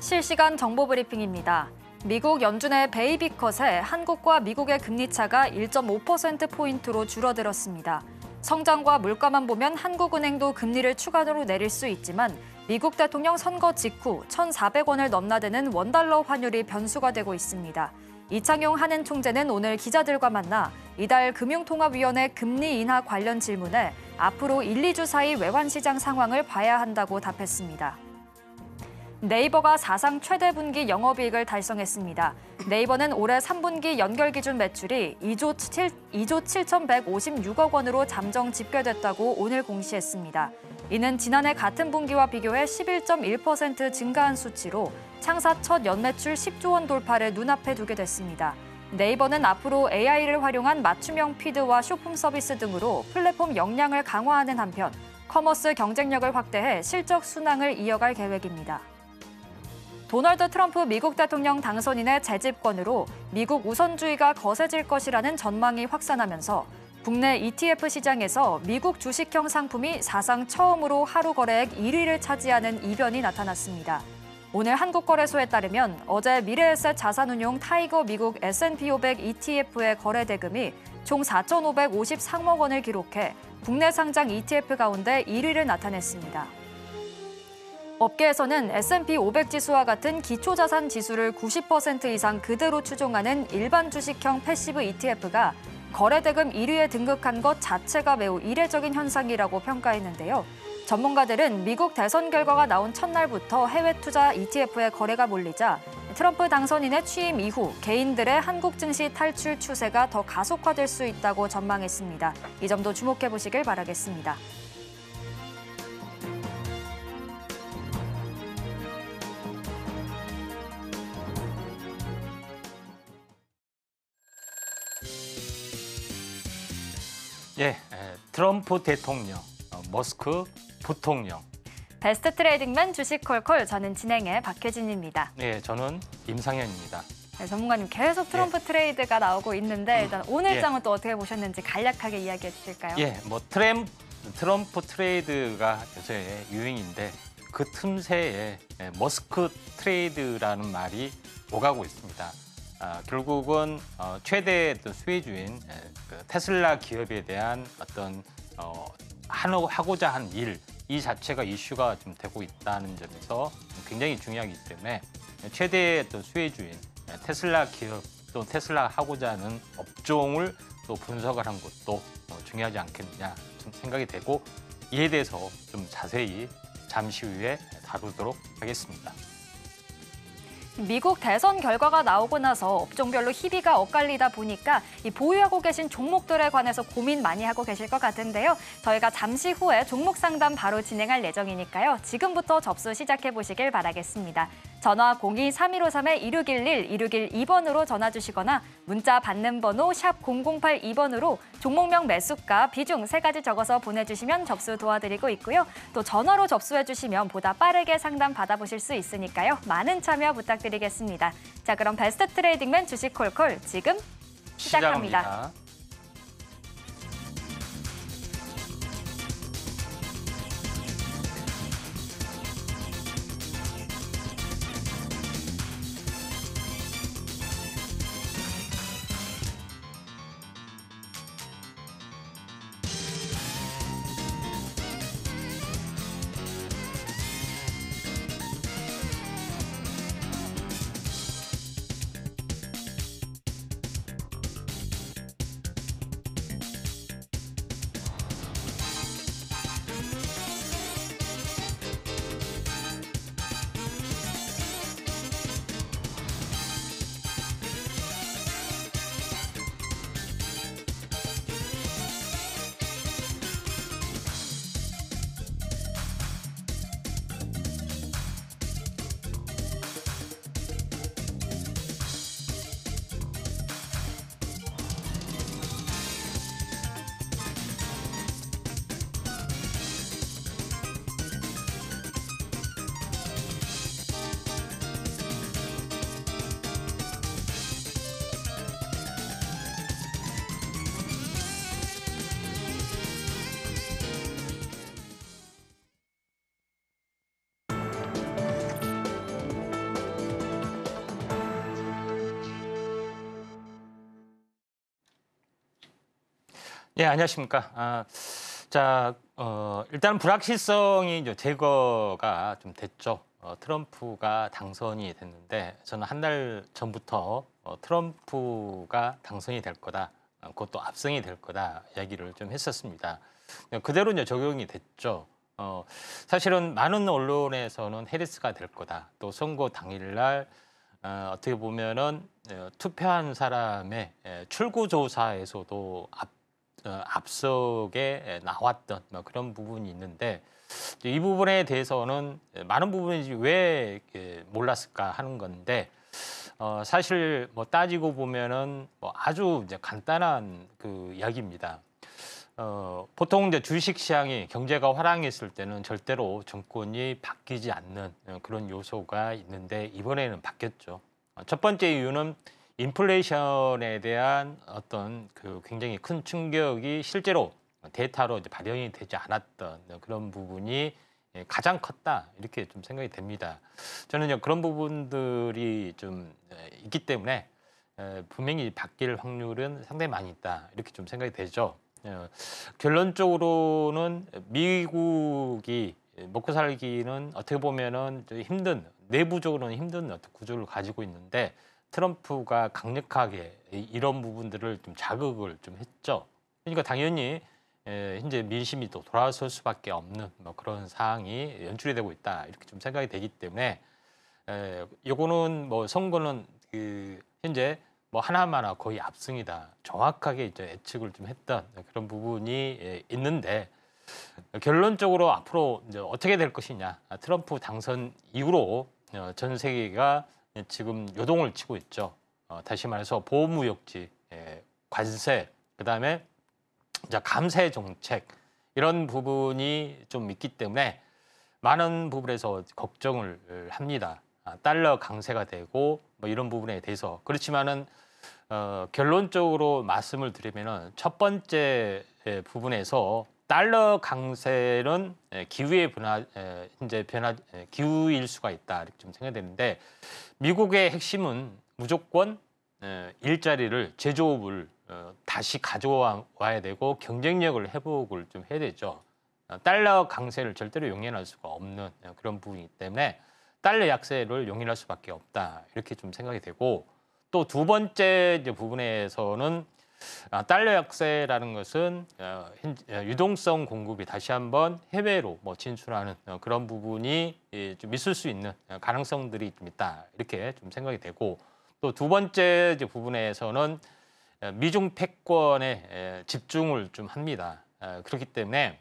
실시간 정보 브리핑입니다. 미국 연준의 베이비컷에 한국과 미국의 금리차가 1.5%포인트로 줄어들었습니다. 성장과 물가만 보면 한국은행도 금리를 추가로 내릴 수 있지만 미국 대통령 선거 직후 1,400원을 넘나드는 원달러 환율이 변수가 되고 있습니다. 이창용 한은 총재는 오늘 기자들과 만나 이달 금융통화위원회 금리 인하 관련 질문에 앞으로 1, 2주 사이 외환시장 상황을 봐야 한다고 답했습니다. 네이버가 사상 최대 분기 영업이익을 달성했습니다. 네이버는 올해 3분기 연결 기준 매출이 2조, 7, 2조 7,156억 원으로 잠정 집계됐다고 오늘 공시했습니다. 이는 지난해 같은 분기와 비교해 11.1% 증가한 수치로 창사 첫 연매출 10조 원 돌파를 눈앞에 두게 됐습니다. 네이버는 앞으로 AI를 활용한 맞춤형 피드와 쇼핑 서비스 등으로 플랫폼 역량을 강화하는 한편 커머스 경쟁력을 확대해 실적 순항을 이어갈 계획입니다. 도널드 트럼프 미국 대통령 당선인의 재집권으로 미국 우선주의가 거세질 것이라는 전망이 확산하면서 국내 ETF 시장에서 미국 주식형 상품이 사상 처음으로 하루 거래액 1위를 차지하는 이변이 나타났습니다. 오늘 한국거래소에 따르면 어제 미래에셋 자산운용 타이거 미국 S&P 500 ETF의 거래 대금이 총 4,553억 원을 기록해 국내 상장 ETF 가운데 1위를 나타냈습니다. 업계에서는 S&P 500 지수와 같은 기초자산 지수를 90% 이상 그대로 추종하는 일반 주식형 패시브 ETF가 거래대금 1위에 등극한 것 자체가 매우 이례적인 현상이라고 평가했는데요. 전문가들은 미국 대선 결과가 나온 첫날부터 해외 투자 ETF의 거래가 몰리자 트럼프 당선인의 취임 이후 개인들의 한국 증시 탈출 추세가 더 가속화될 수 있다고 전망했습니다. 이 점도 주목해 보시길 바라겠습니다. 트럼프 대통령, 어, 머스크 부통령. 베스트 트레이딩맨 주식 콜콜 저는 진행의 박효진입니다. 네, 저는 임상현입니다. 네, 전문가님 계속 트럼프 예. 트레이드가 나오고 있는데 음. 일단 오늘 예. 장은 또 어떻게 보셨는지 간략하게 이야기해 주실까요? 예, 뭐 트램, 트럼프 트레이드가 요새 유행인데 그 틈새에 예, 머스크 트레이드라는 말이 오가고 있습니다. 아, 결국은 어, 최대 의 어떤 수혜주인 예, 그 테슬라 기업에 대한 어떤 어, 하 하고자 한 일, 이 자체가 이슈가 좀 되고 있다는 점에서 굉장히 중요하기 때문에 최대의 어떤 수혜주인 예, 테슬라 기업 또 테슬라 하고자 하는 업종을 또 분석을 한 것도 어, 중요하지 않겠느냐 좀 생각이 되고 이에 대해서 좀 자세히 잠시 후에 다루도록 하겠습니다. 미국 대선 결과가 나오고 나서 업종별로 희비가 엇갈리다 보니까 이 보유하고 계신 종목들에 관해서 고민 많이 하고 계실 것 같은데요. 저희가 잠시 후에 종목 상담 바로 진행할 예정이니까요. 지금부터 접수 시작해 보시길 바라겠습니다. 전화 02-3153-1611, 1612번으로 전화 주시거나 문자 받는 번호 샵 0082번으로 종목명 매수가, 비중 세 가지 적어서 보내주시면 접수 도와드리고 있고요. 또 전화로 접수해주시면 보다 빠르게 상담 받아보실 수 있으니까요. 많은 참여 부탁드리겠습니다. 자, 그럼 베스트 트레이딩맨 주식콜콜 지금 시작합니다. 시작합니다. 예, 안녕하십니까. 아, 자, 어, 일단 불확실성이 이제 제거가 좀 됐죠. 어, 트럼프가 당선이 됐는데 저는 한 달 전부터 어, 트럼프가 당선이 될 거다. 그것도 압승이 될 거다 이야기를 좀 했었습니다. 그대로 이제 적용이 됐죠. 어, 사실은 많은 언론에서는 해리스가 될 거다. 또 선거 당일날 어, 어떻게 보면은 어, 투표한 사람의 예, 출구 조사에서도 앞 어, 앞서게 나왔던 뭐 그런 부분이 있는데 이 부분에 대해서는 많은 부분이 왜 몰랐을까 하는 건데 어, 사실 뭐 따지고 보면은 뭐 아주 이제 간단한 그 이야기입니다. 어, 보통 이제 주식 시장이 경제가 화랑했을 때는 절대로 정권이 바뀌지 않는 그런 요소가 있는데 이번에는 바뀌었죠. 첫 번째 이유는 인플레이션에 대한 어떤 그 굉장히 큰 충격이 실제로 데이터로 이제 발현이 되지 않았던 그런 부분이 예, 가장 컸다 이렇게 좀 생각이 됩니다. 저는 요 그런 부분들이 좀 예, 있기 때문에 예, 분명히 바뀔 확률은 상당히 많이 있다 이렇게 좀 생각이 되죠. 결론적으로는 미국이 먹고 살기는 어떻게 보면은 힘든 내부적으로는 힘든 어떤 구조를 가지고 있는데 트럼프가 강력하게 이런 부분들을 좀 자극을 좀 했죠. 그러니까 당연히 현재 민심이 또 돌아설 수밖에 없는 뭐 그런 상황이 연출이 되고 있다 이렇게 좀 생각이 되기 때문에 이거는뭐 선거는 그 현재 뭐 하나마나 거의 압승이다 정확하게 이제 예측을 좀 했던 그런 부분이 있는데 결론적으로 앞으로 이제 어떻게 될 것이냐 트럼프 당선 이후로 어, 전 세계가 예, 지금 요동을 치고 있죠. 어, 다시 말해서 보호무역지, 예, 관세, 그다음에 이제 감세 정책 이런 부분이 좀 있기 때문에 많은 부분에서 걱정을 합니다. 아, 달러 강세가 되고 뭐 이런 부분에 대해서 그렇지만은 어, 결론적으로 말씀을 드리면은 첫 번째 예, 부분에서 달러 강세는 예, 기후의 변화 이제 예, 변화 예, 기후일 수가 있다 이렇게 좀 생각되는데 미국의 핵심은 무조건 일자리를 제조업을 어, 다시 가져와야 되고 경쟁력을 회복을 좀 해야 되죠. 어, 달러 강세를 절대로 용인할 수가 없는 그런 부분이기 때문에 달러 약세를 용인할 수밖에 없다 이렇게 좀 생각이 되고 또 두 번째 부분에서는 달러 아, 약세라는 것은 어, 어, 유동성 공급이 다시 한번 해외로 뭐 진출하는 어, 그런 부분이 예, 좀 있을 수 있는 가능성들이 좀 있다 이렇게 좀 생각이 되고 또 두 번째 부분에서는 미중 패권에 집중을 좀 합니다. 그렇기 때문에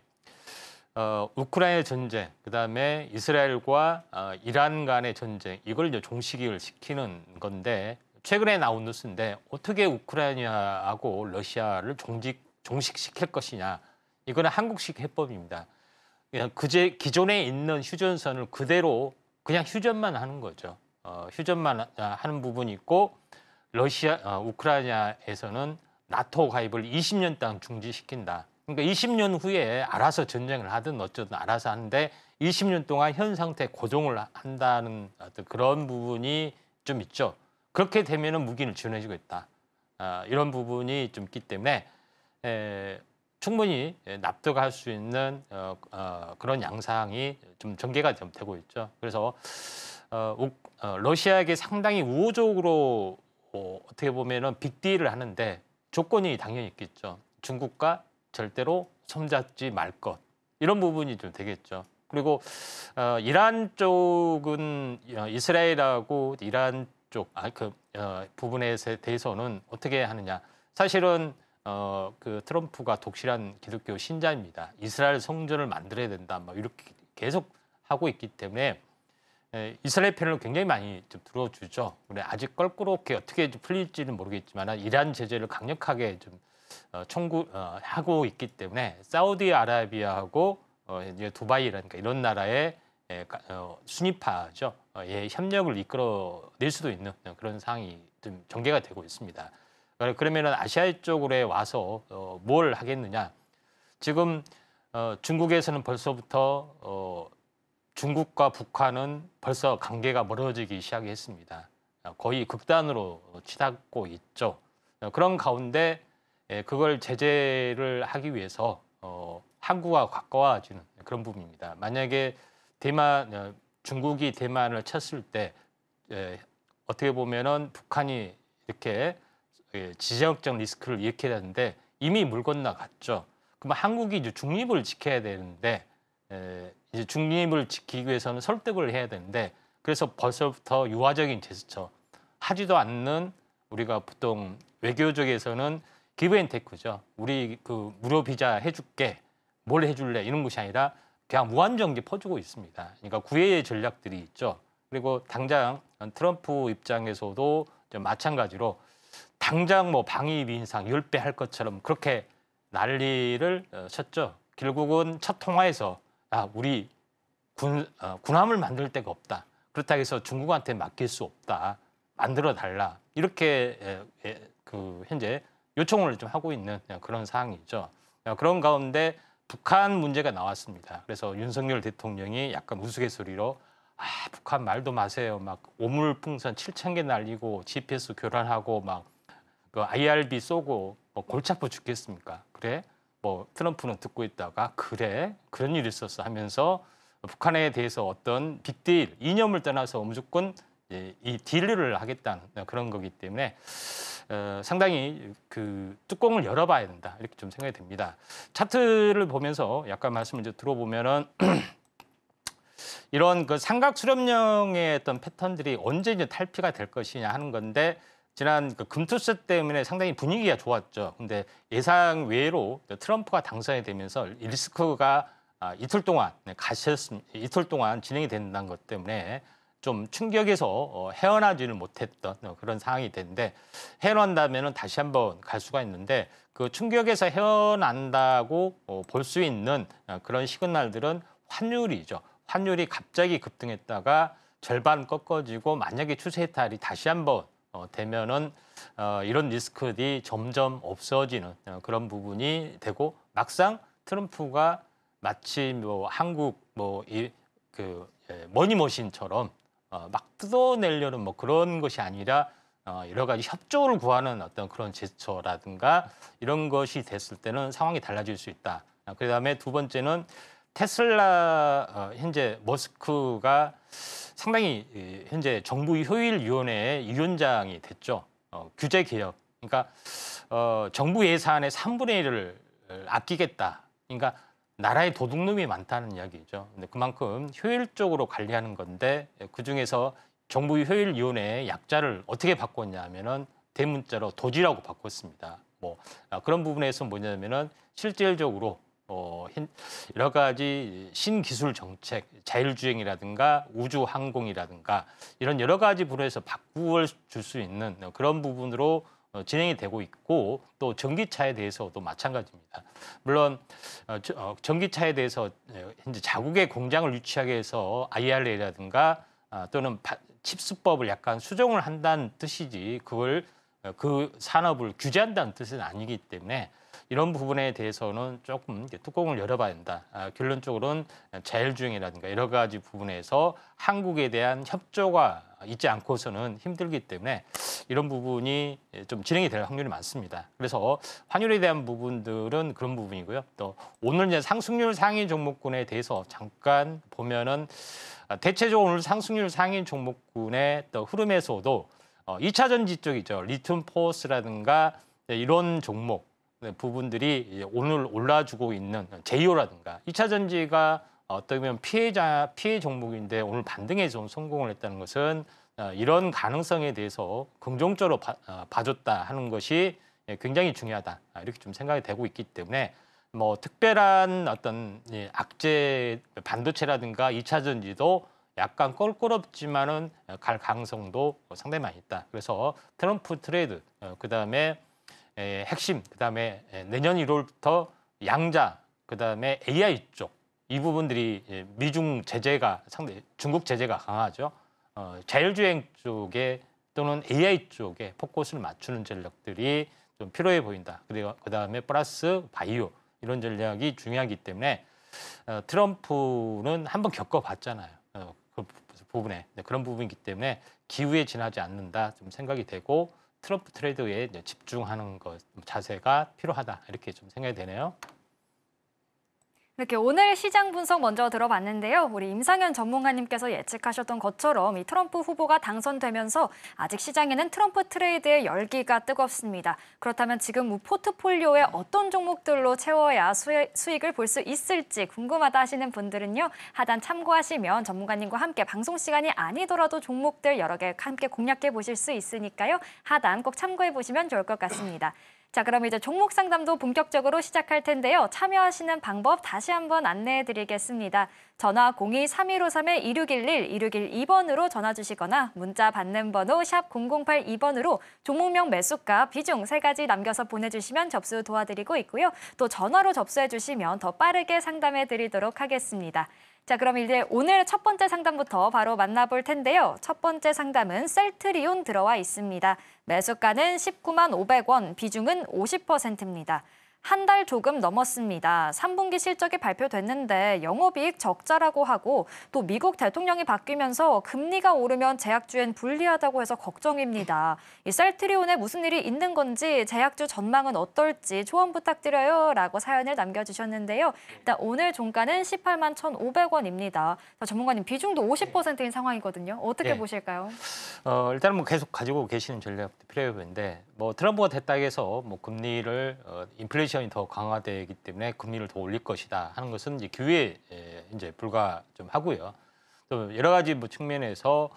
어, 우크라이나 전쟁, 그다음에 이스라엘과 이란 간의 전쟁 이걸 이제 종식을 시키는 건데 최근에 나온 뉴스인데 어떻게 우크라이나하고 러시아를 종직, 종식시킬 것이냐. 이거는 한국식 해법입니다. 그냥 예, 그제 기존에 있는 휴전선을 그대로 그냥 휴전만 하는 거죠. 어, 휴전만 하는 부분이 있고 러시아 어, 우크라이나에서는 나토 가입을 20년 동안 중지시킨다. 그러니까 20년 후에 알아서 전쟁을 하든 어쩌든 알아서 하는데 20년 동안 현 상태 고정을 한다는 어떤 그런 부분이 좀 있죠. 그렇게 되면은 무기를 지원해주고 있다. 아, 이런 부분이 좀 있기 때문에 에, 충분히 납득할 수 있는 어, 어, 그런 양상이 좀 전개가 좀 되고 있죠. 그래서 어, 우, 어, 러시아에게 상당히 우호적으로 어, 어떻게 보면은 빅딜을 하는데 조건이 당연히 있겠죠. 중국과 절대로 손잡지 말 것. 이런 부분이 좀 되겠죠. 그리고 어, 이란 쪽은 어, 이스라엘하고 이란 쪽, 아, 그 어, 부분에 대해서는 어떻게 하느냐. 사실은 어, 그 트럼프가 독실한 기독교 신자입니다. 이스라엘 성전을 만들어야 된다. 뭐 이렇게 계속 하고 있기 때문에 에, 이스라엘 편을 굉장히 많이 좀 들어주죠. 근데 아직 껄끄럽게 어떻게 풀릴지는 모르겠지만 이란 제재를 강력하게 좀 어, 청구 어, 하고 있기 때문에 사우디아라비아하고 어, 두바이 이라니까 이런 나라에 에, 어, 순위파죠. 어, 예, 협력을 이끌어낼 수도 있는 그런 상황이 좀 전개가 되고 있습니다. 그러면 아시아 쪽으로 와서 어, 뭘 하겠느냐? 지금 어, 중국에서는 벌써부터 어, 중국과 북한은 벌써 관계가 멀어지기 시작했습니다. 어, 거의 극단으로 치닫고 있죠. 어, 그런 가운데 예, 그걸 제재를 하기 위해서 한국과 가까워지는 그런 부분입니다. 만약에 대만 중국이 대만을 쳤을 때 예, 어떻게 보면은 북한이 이렇게 예, 지정적 리스크를 일으켜야 되는데 이미 물 건너갔죠. 그럼 한국이 이제 중립을 지켜야 되는데 예, 이제 중립을 지키기 위해서는 설득을 해야 되는데 그래서 벌써부터 유화적인 제스처 하지도 않는 우리가 보통 외교 쪽에서는 기브앤테크죠. 우리 그 무료 비자 해줄게, 뭘 해줄래 이런 것이 아니라 그냥 무한정기 퍼주고 있습니다. 그러니까 구애의 전략들이 있죠. 그리고 당장 트럼프 입장에서도 마찬가지로 당장 뭐 방위비 인상 10배 할 것처럼 그렇게 난리를 어, 쳤죠. 결국은 첫 통화에서 아, 우리 군, 어, 군함을 만들 데가 없다. 그렇다고 해서 중국한테 맡길 수 없다. 만들어 달라. 이렇게 에, 에, 그 현재 요청을 좀 하고 있는 그런 상황이죠. 그런 가운데 북한 문제가 나왔습니다. 그래서 윤석열 대통령이 약간 우스갯소리로 아, 북한 말도 마세요. 막 오물풍선 7천 개 날리고 GPS 교란하고 막그 IRB 쏘고 뭐 골치 아파 죽겠습니까? 그래? 뭐 트럼프는 듣고 있다가 그래? 그런 일이 있었어 하면서 북한에 대해서 어떤 빅딜, 이념을 떠나서 무조건 이 딜을 하겠다는 그런 거기 때문에 어, 상당히 그 뚜껑을 열어봐야 된다 이렇게 좀 생각이 됩니다 차트를 보면서 약간 말씀을 이제 들어보면은 이런 그 삼각 수렴령의 어떤 패턴들이 언제 이제 탈피가 될 것이냐 하는 건데 지난 그 금투세 때문에 상당히 분위기가 좋았죠. 근데 예상 외로 트럼프가 당선이 되면서 리스크가 아, 이틀 동안 네, 가셨 이틀 동안 진행이 된다는 것 때문에 좀 충격에서 어, 헤어나지를 못했던 어, 그런 상황이 됐는데 헤어난다면은 다시 한번 갈 수가 있는데 그 충격에서 헤어난다고 어, 볼수 있는 그런 시그널들은 환율이죠. 환율이 갑자기 급등했다가 절반 꺾어지고 만약에 추세 탈이 다시 한번 되면은 이런 리스크들이 점점 없어지는 그런 부분이 되고 막상 트럼프가 마치 뭐 한국 뭐 이그 예, 머니머신처럼 어, 막 뜯어내려는 뭐 그런 것이 아니라 어, 여러 가지 협조를 구하는 어떤 그런 제스처라든가 이런 것이 됐을 때는 상황이 달라질 수 있다. 어, 그다음에 두 번째는 테슬라 현재 머스크가 상당히 현재 정부 효율위원회의 위원장이 됐죠. 어, 규제 개혁. 그러니까 어, 정부 예산의 3분의 1을 아끼겠다. 그러니까 나라에 도둑놈이 많다는 이야기죠. 근데 그만큼 효율적으로 관리하는 건데 예, 그 중에서 정부 효율위원회의 약자를 어떻게 바꿨냐면은 하 대문자로 도지라고 바꿨습니다. 뭐 아, 그런 부분에서 뭐냐면은 실질적으로 어, 여러 가지 신기술 정책, 자율주행이라든가 우주항공이라든가 이런 여러 가지 부분에서 바꾸어 줄 수 있는 그런 부분으로 어, 진행이 되고 있고 또 전기차에 대해서도 마찬가지입니다. 물론 어, 저, 어, 전기차에 대해서 현재 어, 자국의 공장을 유치하게 해서 IRA라든가 아, 또는 바, 칩수법을 약간 수정을 한다는 뜻이지 그걸 어, 그 산업을 규제한다는 뜻은 아니기 때문에 이런 부분에 대해서는 조금 뚜껑을 열어봐야 된다. 아, 결론적으로는 자율주행이라든가 여러 가지 부분에서 한국에 대한 협조가 있지 않고서는 힘들기 때문에 이런 부분이 좀 진행이 될 확률이 많습니다. 그래서 환율에 대한 부분들은 그런 부분이고요. 또 오늘 이제 상승률 상위 종목군에 대해서 잠깐 보면은 아, 대체적으로 오늘 상승률 상위 종목군의 또 흐름에서도 어, 이차 전지 쪽이죠. 리튬 포스라든가 이런 종목 네, 부분들이 오늘 올라주고 있는 제이오라든가 이차 전지가 어떻게 보면 피해자 피해 종목인데 오늘 반등에 좀 성공을 했다는 것은 어, 이런 가능성에 대해서 긍정적으로 봐, 어, 줬다 하는 것이 예, 굉장히 중요하다 아, 이렇게 좀 생각이 되고 있기 때문에 뭐 특별한 어떤 예, 악재 반도체라든가 이차 전지도 약간 껄끄럽지만은 갈 가능성도 상당히 많이 있다. 그래서 트럼프 트레이드 어, 그다음에 핵심, 그다음에 내년 1월부터 양자, 그다음에 AI 쪽이 부분들이 예, 미중 제재가 상대 중국 제재가 강하죠. 어, 자율주행 쪽에 또는 AI 쪽에 포커스를 맞추는 전략들이 좀 필요해 보인다. 그리고 그다음에 플러스 바이오 이런 전략이 중요하기 때문에 어, 트럼프는 한번 겪어봤잖아요. 어, 그 부분에 네, 그런 부분이기 때문에 기후에 지나지 않는다 좀 생각이 되고 트럼프 트레이드에 집중하는 것 자세가 필요하다 이렇게 좀 생각이 되네요. 이렇게 오늘 시장 분석 먼저 들어봤는데요. 우리 임상현 전문가님께서 예측하셨던 것처럼 이 트럼프 후보가 당선되면서 아직 시장에는 트럼프 트레이드의 열기가 뜨겁습니다. 그렇다면 지금 뭐 포트폴리오에 어떤 종목들로 채워야 수익을 볼 수 있을지 궁금하다 하시는 분들은요. 하단 참고하시면 전문가님과 함께 방송 시간이 아니더라도 종목들 여러 개 함께 공략해 보실 수 있으니까요. 하단 꼭 참고해 보시면 좋을 것 같습니다. 자, 그럼 이제 종목 상담도 본격적으로 시작할 텐데요. 참여하시는 방법 다시 한번 안내해 드리겠습니다. 전화 02-3153-2611, 2612번으로 전화 주시거나 문자 받는 번호 샵 0082번으로 종목명 매수가, 비중 세가지 남겨서 보내주시면 접수 도와드리고 있고요. 또 전화로 접수해 주시면 더 빠르게 상담해 드리도록 하겠습니다. 자, 그럼 이제 오늘 첫 번째 상담부터 바로 만나볼 텐데요. 첫 번째 상담은 셀트리온 들어와 있습니다. 매수가는 19만 500원, 비중은 50%입니다. 한달 조금 넘었습니다. 3분기 실적이 발표됐는데 영업이익 적자라고 하고 또 미국 대통령이 바뀌면서 금리가 오르면 제약주엔 불리하다고 해서 걱정입니다. 이 셀트리온에 무슨 일이 있는 건지 제약주 전망은 어떨지 초원 부탁드려요 라고 사연을 남겨주셨는데요. 일단 오늘 종가는 18만 1,500원입니다. 전문가님 비중도 50%인 상황이거든요. 어떻게 네. 보실까요? 어, 일단은 뭐 계속 가지고 계시는 전략 필요해 보이는데 뭐 트럼프가 됐다 해서 뭐 금리를 어, 인플레이션이 더 강화되기 때문에 금리를 더 올릴 것이다 하는 것은 이제 기회에 이제 불과 좀 하고요. 또 여러 가지 뭐 측면에서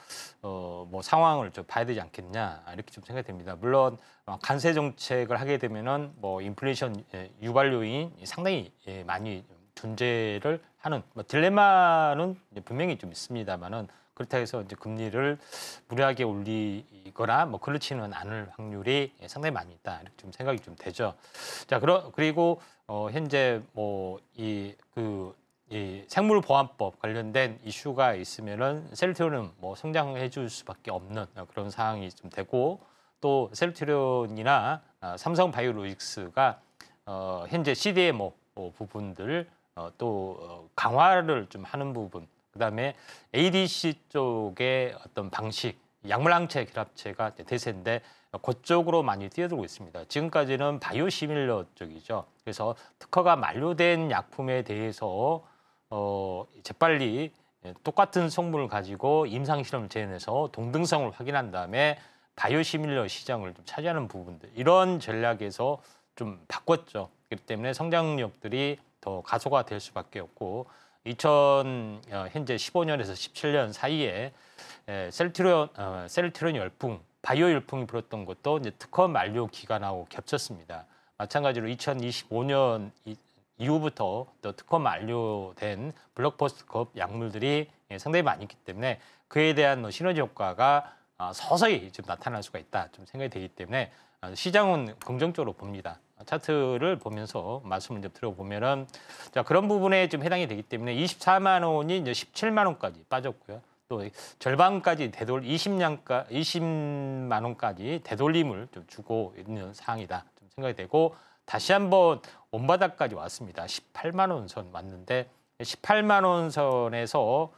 어, 뭐 상황을 좀 봐야 되지 않겠냐 이렇게 좀 생각됩니다. 물론 간세 어, 정책을 하게 되면은 뭐 인플레이션 유발 요인 이 상당히 많이 존재를 하는 뭐 딜레마는 분명히 좀 있습니다만은 그렇다 해서 이제 금리를 무리하게 올리거나 뭐 그렇지는 않을 확률이 상당히 많이 있다. 이렇게 좀 생각이 좀 되죠. 자, 그러, 그리고 어, 현재 뭐 이 그 이 생물보안법 관련된 이슈가 있으면은 셀트론은뭐 성장해 줄 수밖에 없는 그런 상황이 좀 되고 또셀트론이나 아, 삼성 바이오로직스가 어 현재 CDMO 부분들 어, 또 어, 강화를 좀 하는 부분 그다음에 ADC 쪽의 어떤 방식, 약물항체 결합체가 대세인데 그쪽으로 많이 뛰어들고 있습니다. 지금까지는 바이오 시밀러 쪽이죠. 그래서 특허가 만료된 약품에 대해서 어, 재빨리 똑같은 성분을 가지고 임상 실험을 재현해서 동등성을 확인한 다음에 바이오 시밀러 시장을 좀 차지하는 부분들 이런 전략에서 좀 바꿨죠. 그렇기 때문에 성장력들이 더 가소가 될 수밖에 없고 2000 어, 현재 15년에서 17년 사이에 셀트리온 어, 셀트리온 열풍, 바이오 열풍이 불었던 것도 이제 특허 만료 기간하고 겹쳤습니다. 마찬가지로 2025년 이후부터 또 특허 만료된 블록버스터급 약물들이 예, 상당히 많이 있기 때문에 그에 대한 뭐 시너지 효과가 어, 서서히 좀 나타날 수가 있다 좀 생각이 되기 때문에 시장은 긍정적으로 봅니다. 차트를 보면서 말씀을 이제 들어보면은 자 그런 부분에 좀 해당이 되기 때문에 24만 원이 이제 17만 원까지 빠졌고요. 또 절반까지 되돌 20년까 20만 원까지 되돌림을 좀 주고 있는 상황이다 좀 생각이 되고 다시 한번 온바닥까지 왔습니다. 18만 원 선 왔는데 18만 원 선에서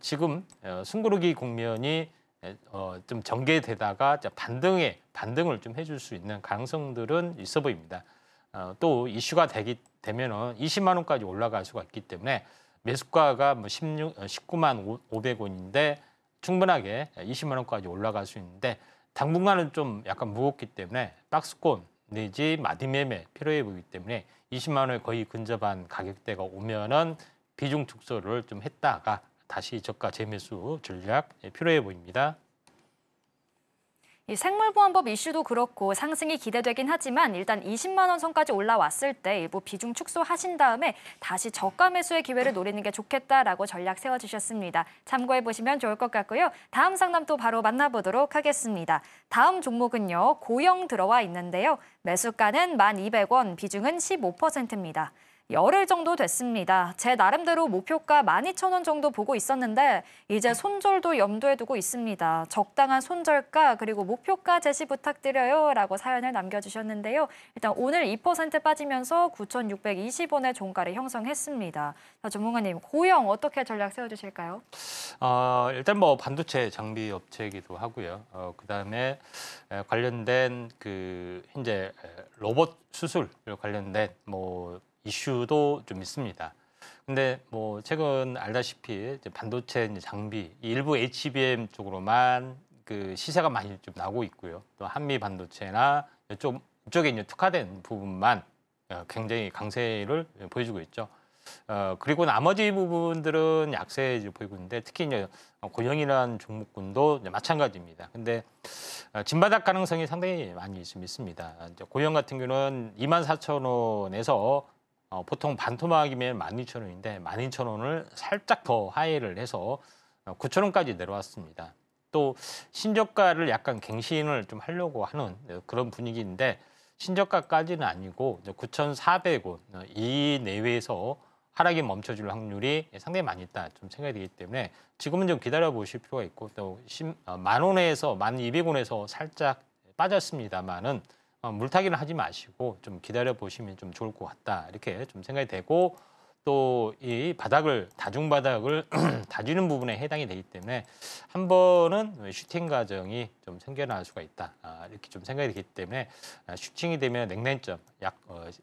지금 숨고르기 어, 국면이 예, 어, 좀 전개되다가 반등에 반등을 좀 해줄 수 있는 가능성들은 있어 보입니다. 어, 또 이슈가 되기 되면은 20만 원까지 올라갈 수가 있기 때문에 매수가가 뭐 16, 19만 500원인데 충분하게 20만 원까지 올라갈 수 있는데 당분간은 좀 약간 무겁기 때문에 박스권 내지 마디매매 필요해 보이기 때문에 20만 원에 거의 근접한 가격대가 오면은 비중 축소를 좀 했다가 다시 저가 재매수 전략 예, 필요해 보입니다. 생물보안법 이슈도 그렇고 상승이 기대되긴 하지만 일단 20만 원 선까지 올라왔을 때 일부 비중 축소하신 다음에 다시 저가 매수의 기회를 노리는 게 좋겠다라고 전략 세워주셨습니다. 참고해 보시면 좋을 것 같고요. 다음 상담 또 바로 만나보도록 하겠습니다. 다음 종목은요. 고영 들어와 있는데요. 매수가는 1,200원, 비중은 15%입니다. 열흘 정도 됐습니다. 제 나름대로 목표가 12,000원 정도 보고 있었는데 이제 손절도 염두에 두고 있습니다. 적당한 손절가 그리고 목표가 제시 부탁드려요 라고 사연을 남겨주셨는데요. 일단 오늘 2% 빠지면서 9,620원의 종가를 형성했습니다. 자, 전문가님 고영 어떻게 전략 세워주실까요? 어, 일단 뭐 반도체 장비 업체이기도 하고요. 어, 그다음에 관련된 그 이제 로봇 수술 관련된 뭐 이슈도 좀 있습니다. 근데 뭐 최근 알다시피 반도체 장비 일부 HBM 쪽으로만 그 시세가 많이 좀 나고 있고요. 또 한미 반도체나 이쪽 이쪽에 이제 특화된 부분만 어, 굉장히 강세를 보여주고 있죠. 어, 그리고 나머지 부분들은 약세 보이고 있는데 특히 이제 고형이라는 종목군도 이제 마찬가지입니다. 근데 어, 진바닥 가능성이 상당히 많이 있습니다. 이제 고형 같은 경우는 2만 4천 원에서 어, 보통 반토막이면 12,000원인데 12,000원을 살짝 더 하회를 해서 9,000원까지 어, 내려왔습니다. 또 신저가를 약간 갱신을 좀 하려고 하는 네, 그런 분위기인데 신저가까지는 아니고 9,400원 어, 이 내외에서 하락이 멈춰질 확률이 상당히 많이 있다 좀 생각이 되기 때문에 지금은 좀 기다려 보실 필요가 있고 또 10, 어, 만 원에서 만0 0 원에서 살짝 빠졌습니다만은 어, 물타기를 하지 마시고 좀 기다려 보시면 좀 좋을 것 같다 이렇게 좀 생각이 되고 또 이 바닥을 다중 바닥을 다지는 부분에 해당이 되기 때문에 한 번은 슈팅 과정이 좀 생겨날 수가 있다 아, 이렇게 좀 생각이 되기 때문에 아, 슈팅이 되면 냉랭점약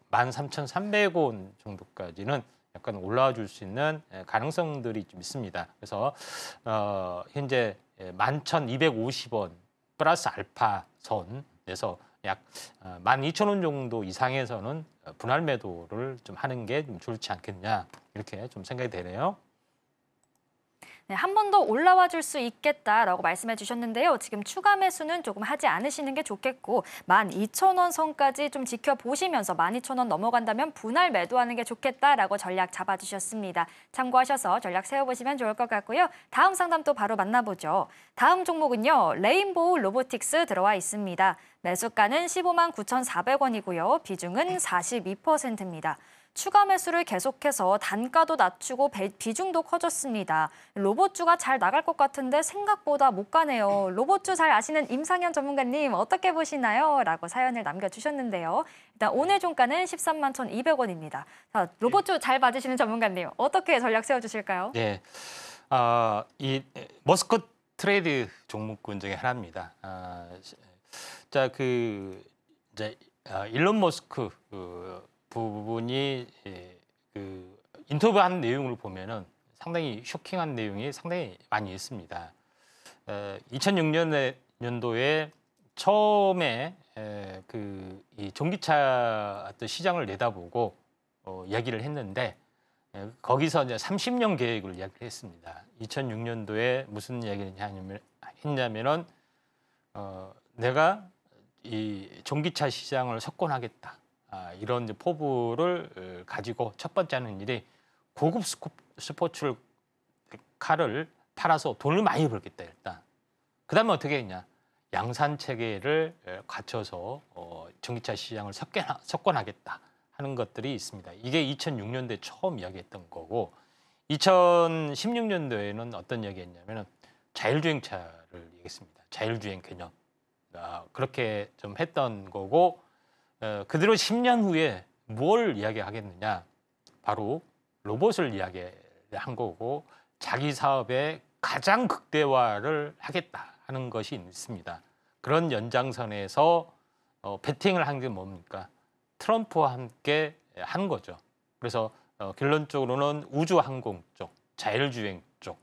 13,300원 어, 정도까지는 약간 올라와 줄 수 있는 예, 가능성들이 좀 있습니다. 그래서 어, 현재 11,250원 예, 플러스 알파 선에서 약 12,000원 어, 정도 이상에서는 어, 분할 매도를 좀 하는 게좀 좋지 않겠냐 이렇게 좀 생각이 되네요. 네, 한 번 더 올라와 줄 수 있겠다라고 말씀해 주셨는데요. 지금 추가 매수는 조금 하지 않으시는 게 좋겠고 12,000원 선까지 좀 지켜보시면서 12,000원 넘어간다면 분할 매도하는 게 좋겠다라고 전략 잡아주셨습니다. 참고하셔서 전략 세워보시면 좋을 것 같고요. 다음 상담 또 바로 만나보죠. 다음 종목은요. 레인보우 로보틱스 들어와 있습니다. 매수가는 15만 9,400원이고요. 비중은 42%입니다. 추가 매수를 계속해서 단가도 낮추고 비중도 커졌습니다. 로봇주가 잘 나갈 것 같은데 생각보다 못 가네요. 로봇주 잘 아시는 임상현 전문가님 어떻게 보시나요? 라고 사연을 남겨주셨는데요. 일단 오늘 종가는 13만 1,200원입니다. 자, 로봇주 잘받으시는 전문가님 어떻게 전략 세워주실까요? 네, 아, 이 네, 머스컷 트레이드 종목군 중에 하나입니다. 아, 자, 그 이제 아, 일론 머스크 그 부분이 예, 그 인터뷰한 내용을 보면은 상당히 쇼킹한 내용이 상당히 많이 있습니다. 2006년에 어, 년도에 처음에 그이 전기차 어떤 시장을 내다보고 어, 이야기를 했는데 예, 거기서 이제 30년 계획을 이야기 했습니다. 2006년도에 무슨 이야기를 했냐면, 했냐면은 어, 내가 이 전기차 시장을 석권하겠다 아, 이런 포부를 어, 가지고 첫 번째는 일이 고급 스포츠 카를 팔아서 돈을 많이 벌겠다 일단 그다음에 어떻게 했냐 양산 체계를 어, 갖춰서 어, 전기차 시장을 석권하, 석권하겠다 하는 것들이 있습니다. 이게 2 0 0 6년도에 처음 이야기했던 거고 2016년도에는 어떤 이야기했냐면은 자율주행차를 얘기했습니다. 자율주행 개념. 아, 그렇게 좀 했던 거고 어, 그대로 10년 후에 뭘 이야기하겠느냐 바로 로봇을 이야기한 거고 자기 사업의 가장 극대화를 하겠다 하는 것이 있습니다. 그런 연장선에서 어, 배팅을 한 게 뭡니까? 트럼프와 함께 한 거죠. 그래서 어, 결론적으로는 우주항공 쪽, 자율주행 쪽,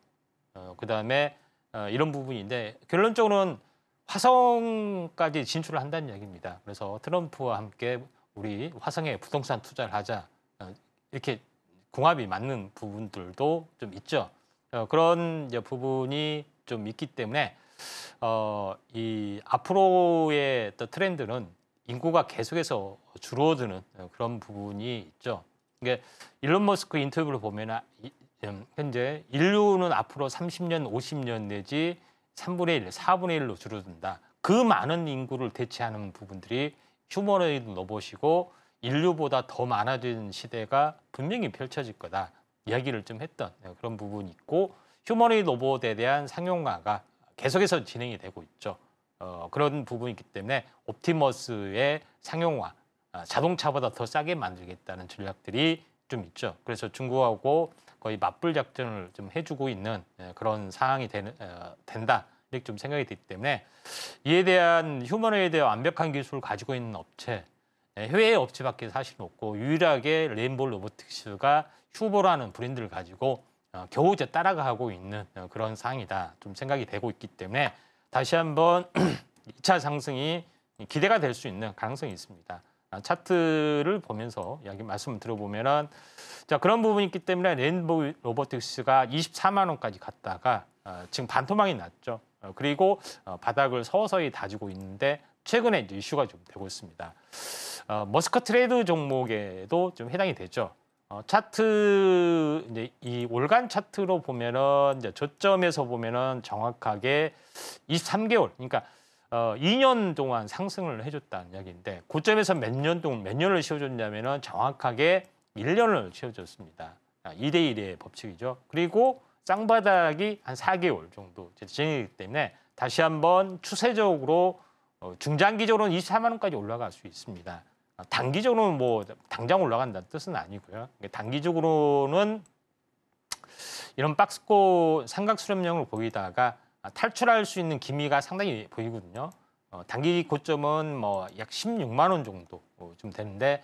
어, 그 다음에 어, 이런 부분인데 결론적으로는 화성까지 진출을 한다는 얘기입니다. 그래서 트럼프와 함께 우리 화성에 부동산 투자를 하자 어, 이렇게 궁합이 맞는 부분들도 좀 있죠. 어, 그런 부분이 좀 있기 때문에 어, 이 앞으로의 또 트렌드는 인구가 계속해서 줄어드는 그런 부분이 있죠. 이게 일론 머스크 인터뷰를 보면 음, 현재 인류는 앞으로 30년, 50년 내지 3분의 1, 4분의 1로 줄어든다. 그 많은 인구를 대체하는 부분들이 휴머노드 로봇이고 인류보다 더 많아지는 시대가 분명히 펼쳐질 거다. 이야기를 좀 했던 네, 그런 부분이 있고 휴머노드 로봇에 대한 상용화가 계속해서 진행이 되고 있죠. 어, 그런 부분이 있기 때문에 옵티머스의 상용화, 아, 자동차보다 더 싸게 만들겠다는 전략들이 좀 있죠. 그래서 중국하고 거의 맞불 작전을 좀 해주고 있는 예, 그런 상황이 되는, 어, 된다 이렇게 좀 생각이 되기 때문에 이에 대한 휴머노에 대한 완벽한 기술을 가지고 있는 업체 예, 해외 업체밖에 사실 없고 유일하게 레인보 로보틱스가 휴보라는 브랜드를 가지고 어, 겨우 이제 따라가고 있는 어, 그런 상황이다 좀 생각이 되고 있기 때문에 다시 한번 2차 상승이 기대가 될 수 있는 가능성이 있습니다. 아, 차트를 보면서 이야기 말씀 을 들어보면은 자 그런 부분이 있기 때문에 랜보 로보틱스가 24만 원까지 갔다가 어, 지금 반토막이 났죠. 어, 그리고 어, 바닥을 서서히 다지고 있는데 최근에 이제 이슈가 좀 되고 있습니다. 어, 머스크 트레이드 종목에도 좀 해당이 되죠. 어, 차트 이제 이 월간 차트로 보면은 이제 저점에서 보면은 정확하게 23개월 그러니까 어, 2년 동안 상승을 해줬다는 이야기인데 고점에서 몇 년 동안 몇 년을 씌워줬냐면은 정확하게 1년을 씌워줬습니다. 아, 2대 1의 법칙이죠. 그리고 쌍바닥이 한 4개월 정도 진행이기 때문에 다시 한번 추세적으로 어, 중장기적으로는 24만 원까지 올라갈 수 있습니다. 아, 단기적으로는 뭐 당장 올라간다는 뜻은 아니고요. 단기적으로는 이런 박스코 삼각 수렴형을 보이다가 아, 탈출할 수 있는 기미가 상당히 보이거든요. 어, 단기 고점은 뭐 약 16만 원 정도 어, 좀 되는데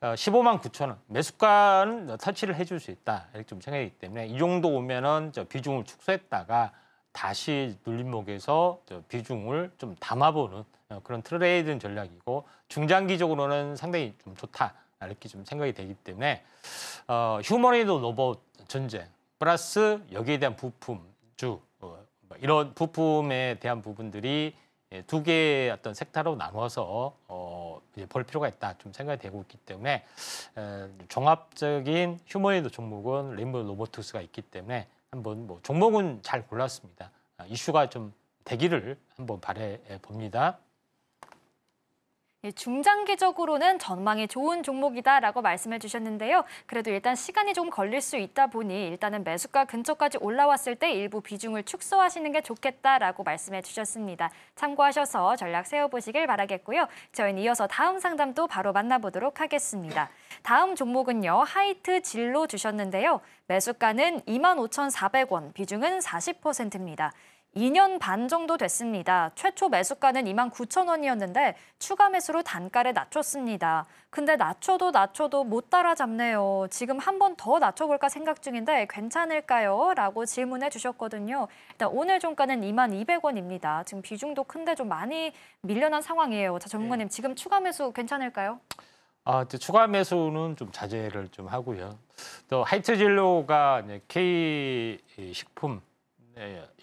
어, 15만 9천 원 매수가는 터치를 해줄 수 있다 이렇게 좀 생각이 있기 때문에 이 정도 오면은 저 비중을 축소했다가 다시 눌림목에서 저 비중을 좀 담아보는 어, 그런 트레이드 전략이고 중장기적으로는 상당히 좀 좋다 이렇게 좀 생각이 되기 때문에 어, 휴머니드 로봇 전쟁 플러스 여기에 대한 부품주 뭐 이런 부품에 대한 부분들이 예, 두 개의 어떤 섹터로 나눠서 어, 볼 필요가 있다 좀 생각이 되고 있기 때문에 에, 종합적인 휴머니드 종목은 림브 로보틱스가 있기 때문에 한번 뭐 종목은 잘 골랐습니다. 아, 이슈가 좀 되기를 한번 바래 봅니다. 예, 중장기적으로는 전망이 좋은 종목이다라고 말씀해 주셨는데요. 그래도 일단 시간이 좀 걸릴 수 있다 보니 일단은 매수가 근처까지 올라왔을 때 일부 비중을 축소하시는 게 좋겠다라고 말씀해 주셨습니다. 참고하셔서 전략 세워보시길 바라겠고요. 저희는 이어서 다음 상담도 바로 만나보도록 하겠습니다. 다음 종목은요. 하이트 진로 주셨는데요. 매수가는 25,400원, 비중은 40%입니다. 2년 반 정도 됐습니다. 최초 매수가는 2만 9천 원이었는데 추가 매수로 단가를 낮췄습니다. 근데 낮춰도 낮춰도 못 따라잡네요. 지금 한 번 더 낮춰볼까 생각 중인데 괜찮을까요? 라고 질문해 주셨거든요. 일단 오늘 종가는 2만 200원입니다. 지금 비중도 큰데 좀 많이 밀려난 상황이에요. 자, 전문가님 네. 지금 추가 매수 괜찮을까요? 아, 추가 매수는 좀 자제를 좀 하고요. 또 하이트 진로가 이제 K 식품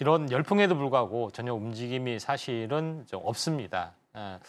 이런 열풍에도 불구하고 전혀 움직임이 사실은 좀 없습니다. 아,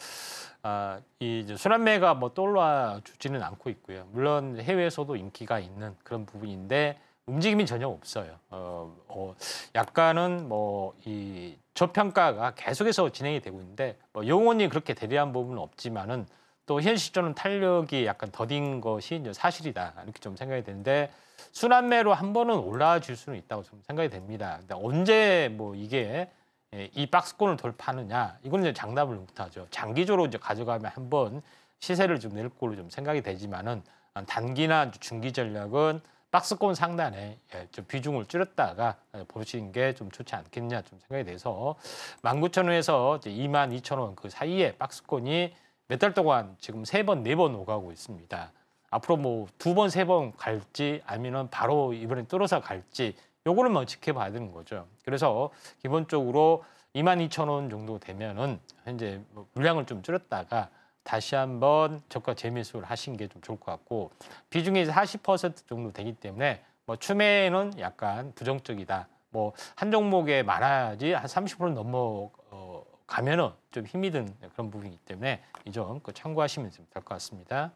아 이 순환매가 뭐 떠올라 주지는 않고 있고요. 물론 해외에서도 인기가 있는 그런 부분인데 움직임이 전혀 없어요. 어, 어 약간은 뭐 이 저평가가 계속해서 진행이 되고 있는데 뭐 영원히 그렇게 대리한 부분은 없지만은 또현실적으 탄력이 약간 더딘 것이 이제 사실이다 이렇게 좀 생각이 되는데 순환매로 한 번은 올라와줄 수는 있다고 좀 생각이 됩니다. 근데 언제 뭐 이게 예, 이 박스권을 돌파하느냐 이건 이제 장담을 못하죠. 장기적으로 이제 가져가면 한 번 시세를 좀 낼 걸로 좀 생각이 되지만은 아, 단기나 중기 전략은 박스권 상단에 예, 좀 비중을 줄였다가 예, 보시는 게 좀 좋지 않겠냐 좀 생각이 돼서 19,000원에서 22,000원 그 사이에 박스권이 몇 달 동안 지금 세 번, 네 번 오가고 있습니다. 앞으로 뭐 두 번, 세 번 갈지 아니면 바로 이번에 뚫어서 갈지 요거는 뭐 지켜봐야 되는 거죠. 그래서 기본적으로 22,000원 정도 되면은 현재 뭐 물량을 좀 줄였다가 다시 한번 저가 재매수를 하신 게 좀 좋을 것 같고 비중이 40% 정도 되기 때문에 뭐 추매는 약간 부정적이다. 뭐 한 종목에 많아야지 한 30% 넘어가면은 좀 힘이 든 그런 부분이기 때문에 이 점 참고하시면 될 것 같습니다.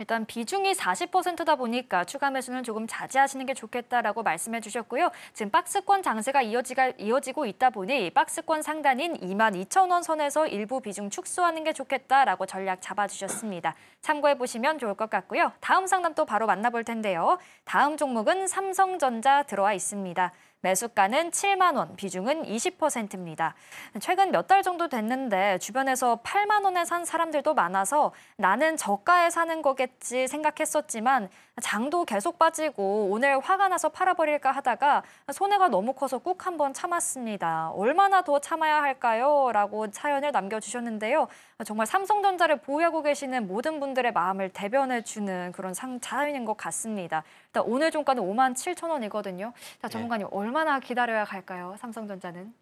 일단 비중이 40%다 보니까 추가 매수는 조금 자제하시는 게 좋겠다라고 말씀해 주셨고요. 지금 박스권 장세가 이어지가, 이어지고 있다 보니 박스권 상단인 2만 2천 원 선에서 일부 비중 축소하는 게 좋겠다라고 전략 잡아주셨습니다. 참고해 보시면 좋을 것 같고요. 다음 상담 또 바로 만나볼 텐데요. 다음 종목은 삼성전자 들어와 있습니다. 매수가는 7만 원, 비중은 20%입니다. 최근 몇 달 정도 됐는데 주변에서 8만 원에 산 사람들도 많아서 나는 저가에 사는 거겠지 생각했었지만 장도 계속 빠지고 오늘 화가 나서 팔아버릴까 하다가 손해가 너무 커서 꾹 한 번 참았습니다. 얼마나 더 참아야 할까요? 라고 사연을 남겨주셨는데요. 정말 삼성전자를 보유하고 계시는 모든 분들의 마음을 대변해주는 그런 상, 사연인 것 같습니다. 일단 오늘 종가는 5만 7천 원이거든요. 자, 네. 전문가님 네. 얼마나 기다려야 할까요? 삼성전자는?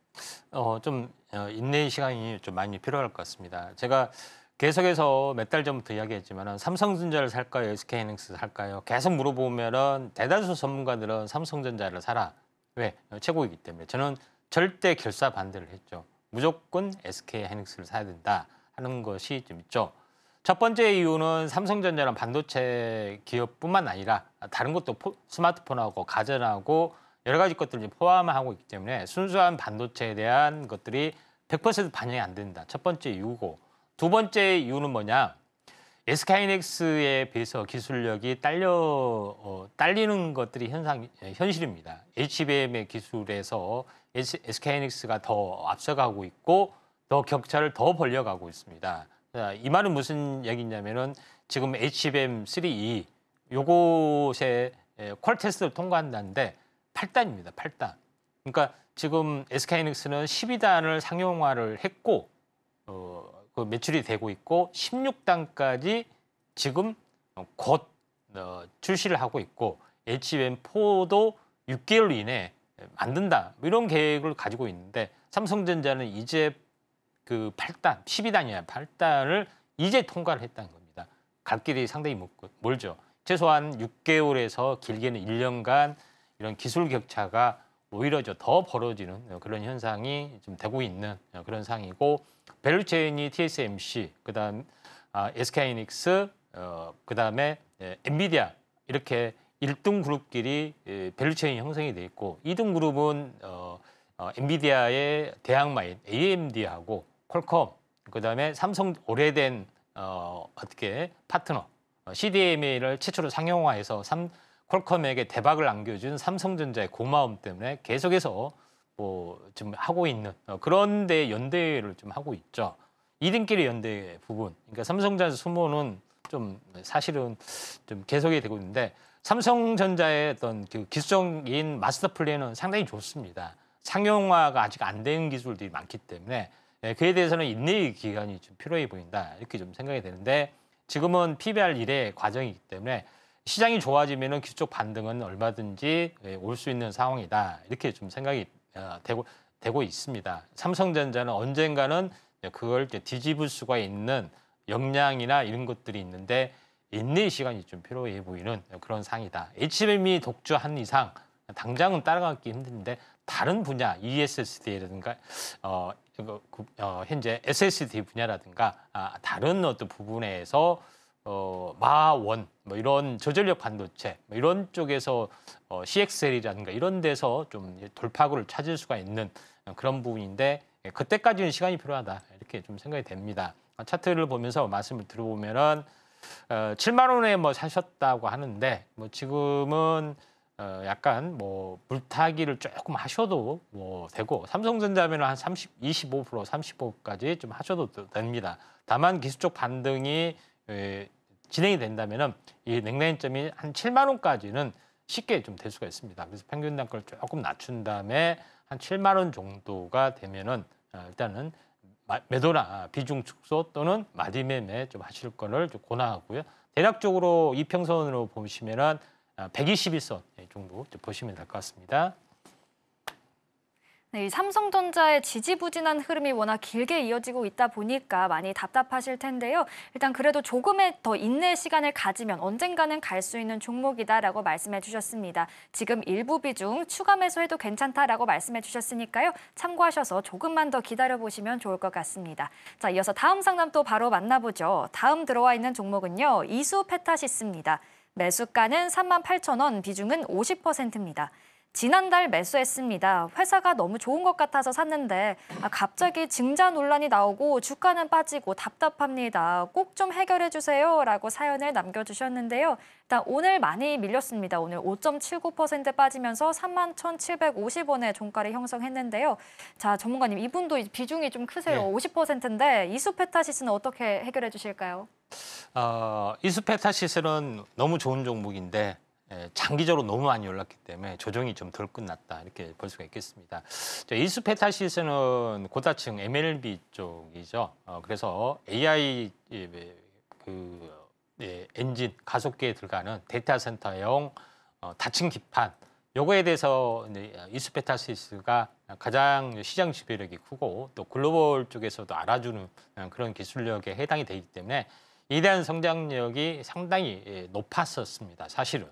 어, 좀 어, 인내의 시간이 좀 많이 필요할 것 같습니다. 제가 계속해서 몇 달 전부터 이야기했지만 삼성전자를 살까요? SK이닉스 살까요? 계속 물어보면 대다수 전문가들은 삼성전자를 사라. 왜? 네, 최고이기 때문에. 저는 절대 결사 반대를 했죠. 무조건 SK이닉스를 사야 된다 하는 것이 좀 있죠. 첫 번째 이유는 삼성전자는 반도체 기업뿐만 아니라 다른 것도 스마트폰하고 가전하고 여러 가지 것들을 포함하고 있기 때문에 순수한 반도체에 대한 것들이 100% 반영이 안 된다. 첫 번째 이유고 두 번째 이유는 뭐냐? SK이넥스에 비해서 기술력이 딸려 어, 딸리는 것들이 현상 현실입니다. HBM의 기술에서 SK이넥스가 더 앞서가고 있고 더 격차를 더 벌려가고 있습니다. 자, 이 말은 무슨 얘기냐면은 지금 HBM 3E 요것에 퀄 테스트를 통과한다는데 8단입니다. 8단. 그러니까 지금 SK이넥스는 12단을 상용화를 했고 어, 그 매출이 되고 있고 16단까지 지금 어, 곧 어, 출시를 하고 있고 HBM4도 6개월 이내 만든다 뭐 이런 계획을 가지고 있는데 삼성전자는 이제 그 8단, 12단이야 8단을 이제 통과를 했다는 겁니다. 갈 길이 상당히 멀죠. 최소한 6개월에서 길게는 1년간 이런 기술 격차가 오히려 더 벌어지는 그런 현상이 좀 되고 있는 그런 상이고 황 벨루체인이 TSMC, 그다음 아, SK이닉스, 어, 그다음에 예, 엔비디아 이렇게 1등 그룹끼리 예, 벨루체인 형성이 돼 있고 2등 그룹은 어, 어, 엔비디아의 대항마인 AMD하고 퀄컴, 그다음에 삼성 오래된 어, 어떻게 파트너 CDMA를 어, 최초로 상용화해서 삼, 퀄컴에게 대박을 안겨준 삼성전자의 고마움 때문에 계속해서 뭐 지금 하고 있는 어, 그런데 연대를 좀 하고 있죠. 이등끼리 연대 부분. 그러니까 삼성전자 수모는 좀 사실은 좀 계속이 되고 있는데 삼성전자의 어떤 그 기술적인 마스터 플랜은 상당히 좋습니다. 상용화가 아직 안 된 기술들이 많기 때문에 예, 그에 대해서는 인내의 기간이 좀 필요해 보인다 이렇게 좀 생각이 되는데 지금은 PBR 일의 과정이기 때문에 시장이 좋아지면 기술적 반등은 얼마든지 예, 올수 있는 상황이다 이렇게 좀 생각이 아, 되고 되고 있습니다. 삼성전자는 언젠가는 그걸 뒤집을 수가 있는 역량이나 이런 것들이 있는데 인내 시간이 좀 필요해 보이는 그런 상이다. HM이 독주한 이상 당장은 따라가기 힘든데 다른 분야 ESSD라든가 어, 어 현재 SSD 분야라든가 아, 다른 어떤 부분에서 어, 마원 뭐 이런 저전력 반도체 뭐 이런 쪽에서 어, CXL이라든가 이런 데서 좀 돌파구를 찾을 수가 있는 그런 부분인데 예, 그때까지는 시간이 필요하다 이렇게 좀 생각이 됩니다. 어, 차트를 보면서 말씀을 들어보면은 어, 7만 원에 뭐 사셨다고 하는데 뭐 지금은 어, 약간 뭐 물타기를 조금 하셔도 뭐 되고 삼성전자면 한 30, 25% 35까지 좀 하셔도 됩니다. 다만 기술적 반등이 에, 예, 진행이 된다면은 이 냉난점이 한 7만 원까지는 쉽게 좀 될 수가 있습니다. 그래서 평균 단가를 조금 낮춘 다음에 한 7만 원 정도가 되면은 아, 일단은 매도나 비중 축소 또는 마디매매 좀 하실 거를 좀 권하고요. 대략적으로 이평선으로 보시면은 121선 아, 정도 보시면 될 것 같습니다. 네, 삼성전자의 지지부진한 흐름이 워낙 길게 이어지고 있다 보니까 많이 답답하실 텐데요. 일단 그래도 조금의 더 인내 시간을 가지면 언젠가는 갈 수 있는 종목이다라고 말씀해 주셨습니다. 지금 일부 비중 추가 매수해도 괜찮다라고 말씀해 주셨으니까요. 참고하셔서 조금만 더 기다려보시면 좋을 것 같습니다. 자, 이어서 다음 상담 또 바로 만나보죠. 다음 들어와 있는 종목은요. 이수 페타시스입니다. 매수가는 38,000원, 비중은 50%입니다. 지난달 매수했습니다. 회사가 너무 좋은 것 같아서 샀는데 아, 갑자기 증자 논란이 나오고 주가는 빠지고 답답합니다. 꼭 좀 해결해 주세요. 라고 사연을 남겨주셨는데요. 일단 오늘 많이 밀렸습니다. 오늘 5.79% 빠지면서 3 1,750원의 종가를 형성했는데요. 자, 전문가님 이분도 비중이 좀 크세요. 네. 50%인데 이수페타시스는 어떻게 해결해 주실까요? 어, 아, 이수페타시스는 너무 좋은 종목인데 예, 장기적으로 너무 많이 올랐기 때문에 조정이 좀 덜 끝났다 이렇게 볼 수가 있겠습니다. 일수페타시스는 고다층 MLB 쪽이죠. 어, 그래서 AI 예, 그 예, 엔진 가속기에 들어가는 데이터 센터용 어, 닫 기판 요거에 대해서 이스페타시스가 가장 시장 지배력이 크고 또 글로벌 쪽에서도 알아주는 그런 기술력에 해당이 되기 때문에 이대한 성장력이 상당히 높았었습니다. 사실은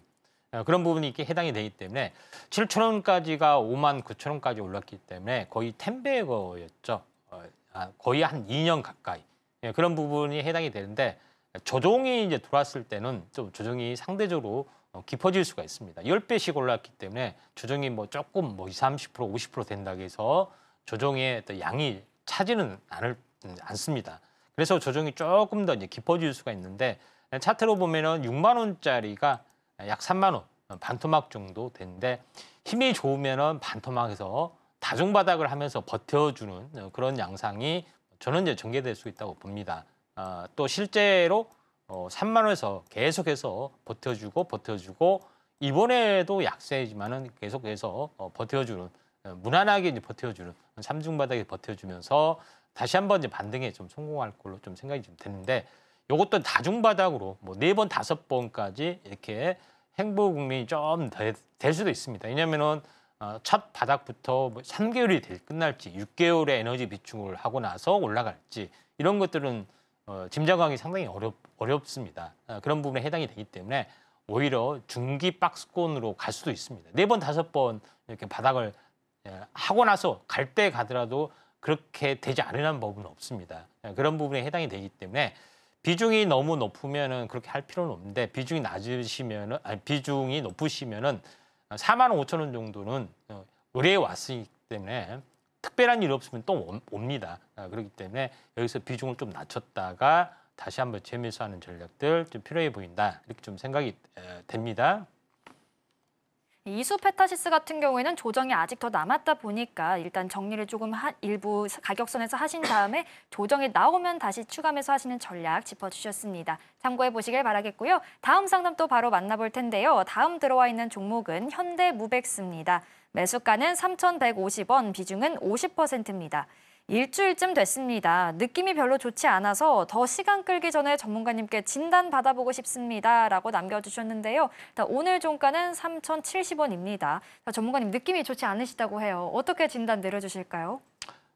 어, 그런 부분이 있게 해당이 되기 때문에 7천 원까지가 5만 9천 원까지 올랐기 때문에 거의 텐배거였죠. 어, 아, 거의 한 2년 가까이 예, 그런 부분이 해당이 되는데 조정이 이제 들어왔을 때는 좀 조정이 상대적으로 어, 깊어질 수가 있습니다. 10배씩 올랐기 때문에 조정이 뭐 조금 뭐 20, 30% 50% 된다고 해서 조정의 양이 차지는 않을, 음, 않습니다. 그래서 조정이 조금 더 이제 깊어질 수가 있는데 차트로 보면은 6만 원짜리가 약 3만 원, 어, 반토막 정도 되는데 힘이 좋으면 반토막에서 다중바닥을 하면서 버텨주는 어, 그런 양상이 저는 이제 전개될 수 있다고 봅니다. 아, 또 실제로 어, 3만 원에서 계속해서 버텨주고 버텨주고 이번에도 약세지만은 계속해서 어, 버텨주는 어, 무난하게 이제 버텨주는 삼중바닥에 버텨주면서 다시 한번 이제 반등에 좀 성공할 걸로 좀 생각이 좀 되는데 요것도 다중 바닥으로 뭐 네 번 다섯 번까지 이렇게 행보 국민이 좀 될 수도 있습니다. 왜냐면은 어, 첫 바닥부터 뭐 3개월이 될 끝날지 6개월의 에너지 비축을 하고 나서 올라갈지 이런 것들은 어, 짐작하기 상당히 어렵, 어렵습니다. 어, 그런 부분에 해당이 되기 때문에 오히려 중기 박스권으로 갈 수도 있습니다. 네 번, 다섯 번 이렇게 바닥을 예, 하고 나서 갈 때 가더라도 그렇게 되지 않으려는 법은 없습니다. 예, 그런 부분에 해당이 되기 때문에 비중이 너무 높으면은 그렇게 할 필요는 없는데 비중이 낮으시면은 아니 비중이 높으시면은 4만 5천 원 정도는 어, 의뢰에 왔기 으 때문에 특별한 일이 없으면 또 옵니다. 아, 그렇기 때문에 여기서 비중을 좀 낮췄다가 다시 한번 재매수하는 전략들 좀 필요해 보인다 이렇게 좀 생각이 됩니다. 이수페타시스 같은 경우에는 조정이 아직 더 남았다 보니까 일단 정리를 조금 하, 일부 가격선에서 하신 다음에 조정이 나오면 다시 추감해서 하시는 전략 짚어주셨습니다. 참고해 보시길 바라겠고요. 다음 상담 또 바로 만나볼 텐데요. 다음 들어와 있는 종목은 현대무백스입니다. 매수가는 3,150원, 비중은 50%입니다. 일주일쯤 됐습니다. 느낌이 별로 좋지 않아서 더 시간 끌기 전에 전문가님께 진단 받아보고 싶습니다. 라고 남겨주셨는데요. 오늘 종가는 3,070원입니다. 전문가님 느낌이 좋지 않으시다고 해요. 어떻게 진단 내려주실까요?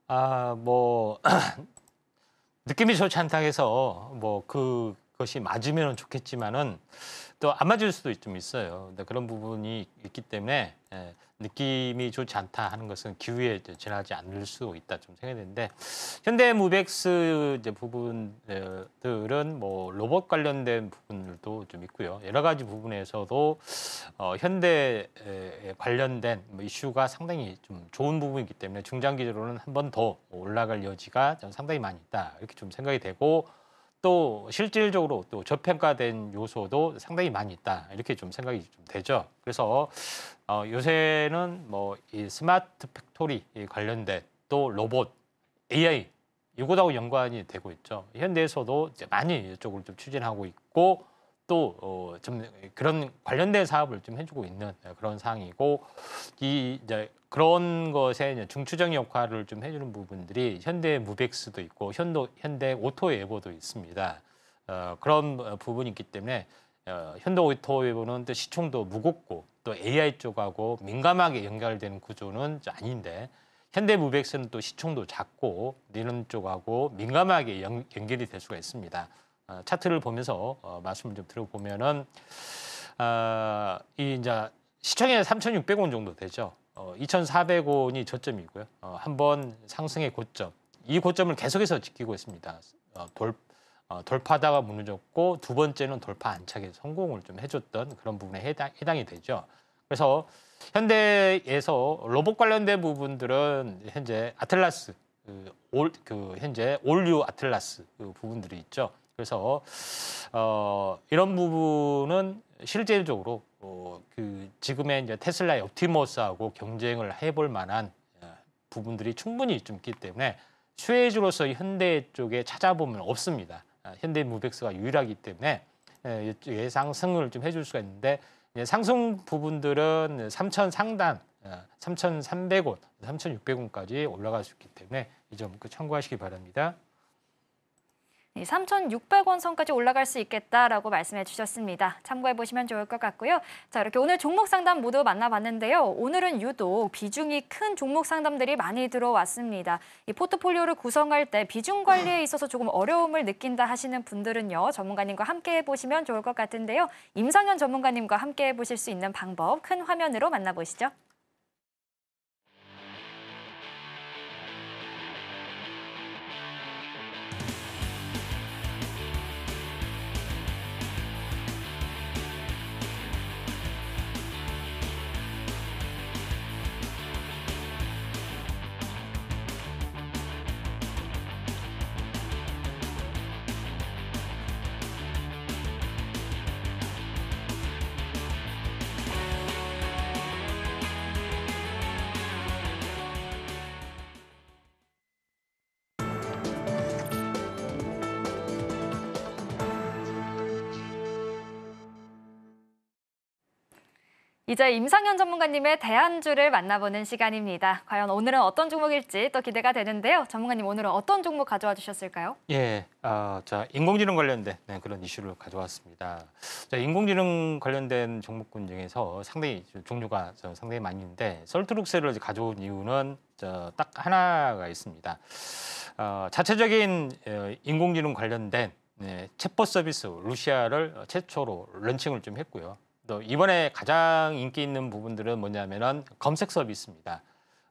아, 뭐 느낌이 좋지 않다 고 해서 뭐그 것이 맞으면 좋겠지만은 또 안 맞을 수도 좀 있어요. 그런 부분이 있기 때문에 예, 느낌이 좋지 않다 하는 것은 기후에 지나지 않을 수 있다 좀 생각했는데 현대 무벡스 이제 부분들은 뭐 로봇 관련된 부분들도 좀 있고요. 여러 가지 부분에서도 어, 현대에 관련된 뭐 이슈가 상당히 좀 좋은 부분이기 때문에 중장기적으로는 한 번 더 올라갈 여지가 상당히 많이 있다 이렇게 좀 생각이 되고. 또 실질적으로 또 저평가된 요소도 상당히 많이 있다 이렇게 좀 생각이 좀 되죠. 그래서 어, 요새는 뭐 이 스마트 팩토리 관련된 또 로봇, AI 이곳하고 연관이 되고 있죠. 현대에서도 이제 많이 이쪽으로 좀 추진하고 있고 또좀 어, 그런 관련된 사업을 좀 해주고 있는 그런 상이고 이 이제 그런 것에 이제 중추적 역할을 좀 해주는 부분들이 현대 무벡스도 있고 현도, 현대 오토 예보도 있습니다. 어, 그런 부분이 있기 때문에 어, 현대 오토 예보는 또 시총도 무겁고 또 AI 쪽하고 민감하게 연결되는 구조는 아닌데 현대 무벡스는 또 시총도 작고 이런 쪽하고 민감하게 연, 연결이 될 수가 있습니다. 아, 차트를 보면서 어, 말씀을 좀 들어보면은 아, 이 이제 시청에 3,600원 정도 되죠. 어, 2,400원이 저점이고요. 어, 한번 상승의 고점, 이 고점을 계속해서 지키고 있습니다. 어, 돌 어, 돌파다가 무너졌고 두 번째는 돌파 안착에 성공을 좀 해줬던 그런 부분에 해당, 해당이 되죠. 그래서 현대에서 로봇 관련된 부분들은 현재 아틀라스 그, 올, 그 현재 올류 아틀라스 그 부분들이 있죠. 그래서 어, 이런 부분은 실질적으로 어, 그 지금의 이제 테슬라의 옵티머스하고 경쟁을 해볼 만한 예, 부분들이 충분히 좀 있기 때문에 수혜주로서 현대 쪽에 찾아보면 없습니다. 아, 현대 무벡스가 유일하기 때문에 예, 예, 예상 승을 좀 해줄 수가 있는데 상승 부분들은 3천 상단 3,300원, 3,600원까지 올라갈 수 있기 때문에 이 점 참고하시기 바랍니다. 3,600원 선까지 올라갈 수 있겠다라고 말씀해 주셨습니다. 참고해 보시면 좋을 것 같고요. 자, 이렇게 오늘 종목 상담 모두 만나봤는데요. 오늘은 유독 비중이 큰 종목 상담들이 많이 들어왔습니다. 이 포트폴리오를 구성할 때 비중 관리에 있어서 조금 어려움을 느낀다 하시는 분들은요. 전문가님과 함께 해 보시면 좋을 것 같은데요. 임상현 전문가님과 함께 해 보실 수 있는 방법 큰 화면으로 만나보시죠. 이제 임상현 전문가님의 대안주를 만나보는 시간입니다. 과연 오늘은 어떤 종목일지 또 기대가 되는데요. 전문가님 오늘은 어떤 종목 가져와 주셨을까요? 예, 어, 자 인공지능 관련된 네, 그런 이슈를 가져왔습니다. 자 인공지능 관련된 종목군 중에서 상당히 종류가 상당히 많은데 썰트룩스를 가져온 이유는 저, 딱 하나가 있습니다. 어, 자체적인 어, 인공지능 관련된 네, 챗봇 서비스 루시아를 최초로 런칭을 좀 했고요. 이번에 가장 인기 있는 부분들은 뭐냐면은 검색 서비스입니다.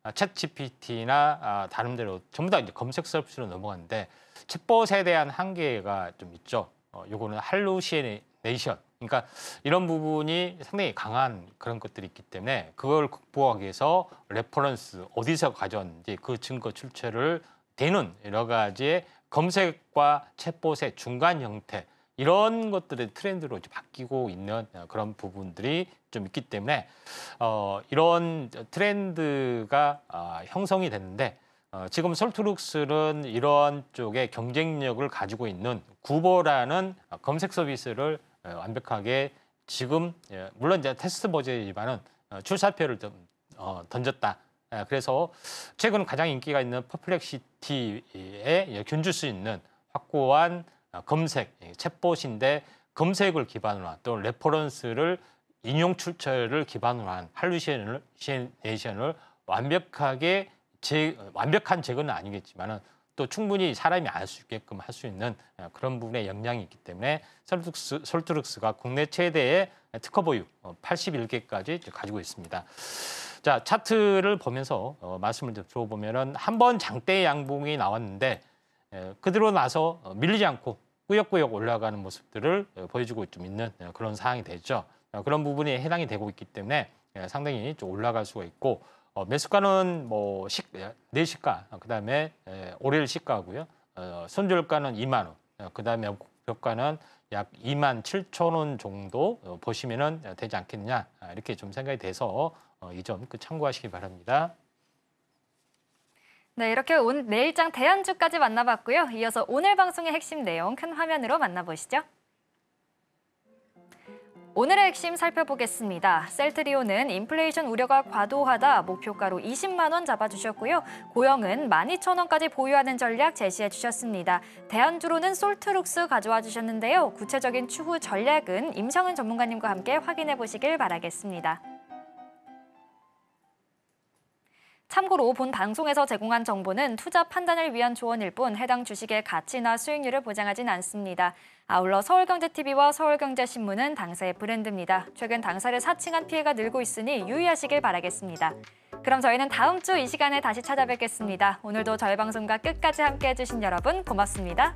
챗 GPT나 다른 데로 전부 다 이제 검색 서비스로 넘어갔는데 챗봇에 대한 한계가 좀 있죠. 어, 요거는 할루시네이션. 그러니까 이런 부분이 상당히 강한 그런 것들이 있기 때문에 그걸 극복하기 위해서 레퍼런스 어디서 가져왔는지 그 증거 출처를 대는 여러 가지의 검색과 챗봇의 중간 형태 이런 것들의 트렌드로 이제 바뀌고 있는 그런 부분들이 좀 있기 때문에 어, 이런 트렌드가 어, 형성이 됐는데 어, 지금 솔트룩스는 이런 쪽의 경쟁력을 가지고 있는 구보라는 검색 서비스를 어, 완벽하게 지금 예, 물론 이제 테스트 버전이지만은 어, 출사표를 좀 어, 던졌다. 예, 그래서 최근 가장 인기가 있는 퍼플렉시티에 견줄수 예, 있는 확고한 아, 검색, 예, 챗봇인데 검색을 기반으로 한 또 레퍼런스를 인용 출처를 기반으로 한 할루시네이션을 완벽하게 제, 완벽한 제거는 아니겠지만 은또 충분히 사람이 알 수 있게끔 할 수 있는 예, 그런 부분의 역량이 있기 때문에 설트룩스, 설트룩스가 국내 최대의 특허 보유 81개까지 어, 가지고 있습니다. 자 차트를 보면서 어, 말씀을 들어보면 은한번 장대 양봉이 나왔는데 예, 그대로 나서 어, 밀리지 않고 꾸역꾸역 올라가는 모습들을 어, 보여주고 좀 있는 어, 그런 상황이 되죠. 그런 부분이 해당이 되고 있기 때문에 예, 상당히 좀 올라갈 수가 있고 매수가는 뭐식 내시가 예, 네 그다음에 오일 시가고요. 손절가는 2만 원, 그다음에 벽가는 약 2만 7천 원 정도 보시면은 되지 않겠냐 아, 이렇게 좀 생각이 돼서 이 점 참고하시기 바랍니다. 네, 이렇게 온, 내일장 대안주까지 만나봤고요. 이어서 오늘 방송의 핵심 내용 큰 화면으로 만나보시죠. 오늘의 핵심 살펴보겠습니다. 셀트리온은 인플레이션 우려가 과도하다 목표가로 20만 원 잡아주셨고요. 고영은 12,000원까지 보유하는 전략 제시해 주셨습니다. 대안주로는 솔트룩스 가져와 주셨는데요. 구체적인 추후 전략은 임성은 전문가님과 함께 확인해 보시길 바라겠습니다. 참고로 본 방송에서 제공한 정보는 투자 판단을 위한 조언일 뿐 해당 주식의 가치나 수익률을 보장하진 않습니다. 아울러 서울경제TV와 서울경제신문은 당사의 브랜드입니다. 최근 당사를 사칭한 피해가 늘고 있으니 유의하시길 바라겠습니다. 그럼 저희는 다음 주 이 시간에 다시 찾아뵙겠습니다. 오늘도 저희 방송과 끝까지 함께해 주신 여러분 고맙습니다.